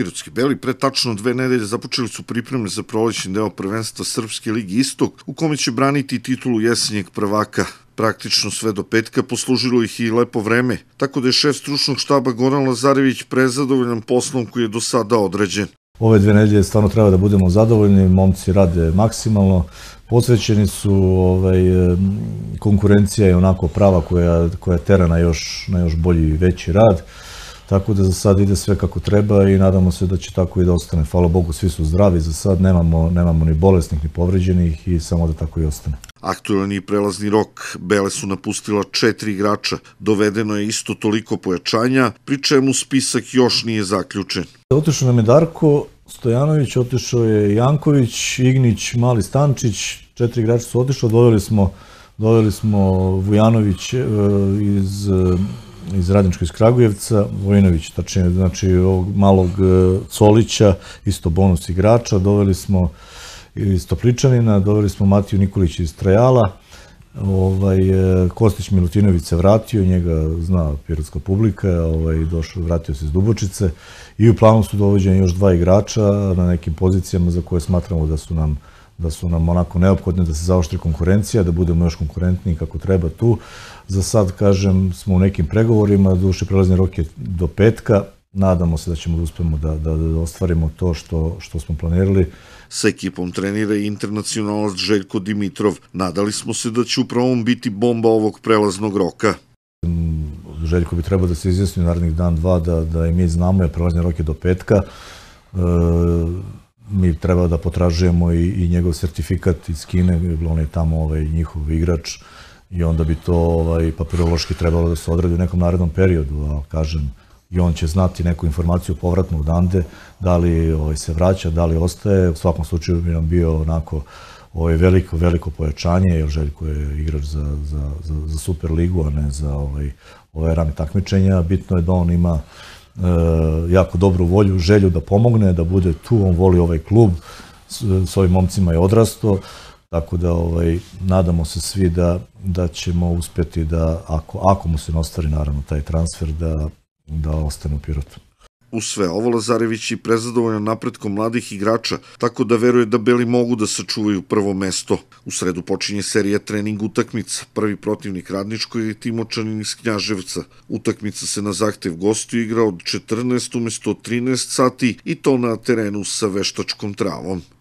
Pirotski Beli pre tačno dve nedelje započeli su pripreme za prolećni deo prvenstva Srpske ligi Istok, u kome će braniti titulu jesenjeg prvaka. Praktično sve do petka poslužilo ih i lepo vreme, tako da je šef stručnog štaba Goran Lazarević prezadovoljan poslom koji je do sada određen. Ove dve nedelje stvarno treba da budemo zadovoljni, momci rade maksimalno, posvećeni su, ovaj, konkurencija je onako prava koja, koja tera još, na još bolji i veći rad. Tako da za sad ide sve kako treba i nadamo se da će tako i da ostane. Hvala Bogu, svi su zdravi za sad, nemamo, nemamo ni bolesnih, ni povređenih i samo da tako i ostane. Aktualni prelazni rok, Bele su napustila četiri igrača, dovedeno je isto toliko pojačanja, pri čemu spisak još nije zaključen. Otišao nam je Darko Stojanović, otišao je Janković, Ignić, Mali Stančić, četiri igrača su otišao, doveli smo, doveli smo Vujanović e, iz iz Radnička iz Kragujevca, Vojinović, tačnije, znači ovog malog e, Colića, isto bonus igrača, doveli smo iz Topličanina, doveli smo Matiju Nikolić iz Trajala, ovaj, e, Kostić Milutinović se vratio, njega zna pirotska publika, ovaj, došao, vratio se iz Dubočice i u planu su dovođeni još dva igrača na nekim pozicijama za koje smatramo da su nam uh, da su nam onako neophodne da se zaoštri konkurencija, da budemo još konkurentniji kako treba tu. Za sad, kažem, smo u nekim pregovorima, duše prelazni rok je do petka, nadamo se da ćemo da uspemo da, da, da ostvarimo to što, što smo planirali. Sa ekipom trenira i internacionalac Željko Dimitrov. Nadali smo se da će upravo biti bomba ovog prelaznog roka. Željko bi trebao da se izjasni u narednih dan, dva, da, da i mi znamo, je prelazni rok je do petka. E, mi treba da potražujemo i, i njegov sertifikat iz Kine, on je tamo ovaj, njihov igrač i onda bi to ovaj, papirološki trebalo da se odradi u nekom narednom periodu, a kažem, i on će znati neku informaciju povratnu Ande, da li ovaj, se vraća, da li ostaje, u svakom slučaju bi nam bio onako ovaj, veliko, veliko pojačanje, jer Željko je igrač za, za, za, za Superligu, a ne za ovaj, ove rane takmičenja. Bitno je da on ima E, jako dobru volju, želju da pomogne, da bude tu, on voli ovaj klub, s ovim momcima je odrastao, tako da ovaj, nadamo se svi da, da ćemo uspeti da, ako, ako mu se nostari naravno taj transfer, da, da ostane u Pirotu. U sve ovo Lazarević je prezadovoljan napretkom mladih igrača, tako da veruje da Beli mogu da sačuvaju prvo mesto. U sredu počinje serija trening utakmica. Prvi protivnik Radničkoj je Timočanin iz Knjaževca. Utakmica se na zahtev gostu igra od 14 umesto 13 sati i to na terenu sa veštačkom travom.